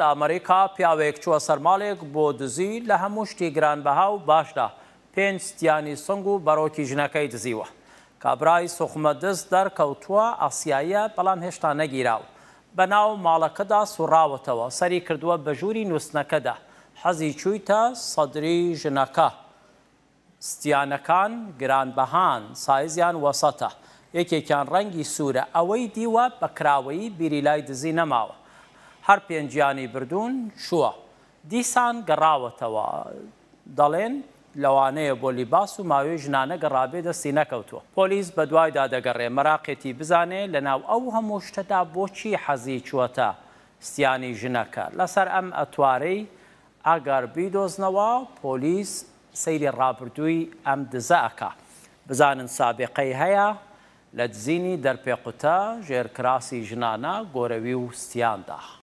لە ئەمریکا پیاوێک چووە سەرماڵێک بۆ دزی لە هەموو شتی گرانبەها و باشدا پێنج ستیانی سنگ و بەرۆکی ژنەکەی دزیوە کابرای سوخمە دەست دەرکەوتووە ئاسیایە بەڵام هێشتا نەگیراوە بەناو ماڵەکەدا سوڕاوەتەوە سەری کردووە بە ژووری نووسنەکەدا حەزی چوویتە سەدری ژنەکە ستیانەکان گرانبەهان سایزیان وەسەتە یەکێکیان ڕەنگی سوورە ئەوەی دیوە بە کراوەی بیریلای دزی نەماوە هەر پێنجیانی بردوون شووە دیسان گەڕاوەتەوە دەڵێن لەوانەیە بۆ لیباس و ماوەی ژنانە گەڕابێ دەستی نەکەوتووە پۆلیس بە دوای دادەگەڕێ مەراقێتی بزانێ لە ناو ئەو هەموو شتەدا بۆچی حەزی چوەتە ستیانی ژنەکە لەسەر ئەم ئەتوارەی ئاگار بیدۆزنەوە پۆلیس سەیری ڕابردووی ئەم دزەکە بزانن سابقەی هەیە لە دزینی دەرپێقوتە ژێرکراسی ژنانە گۆرەوی و ستیاندا.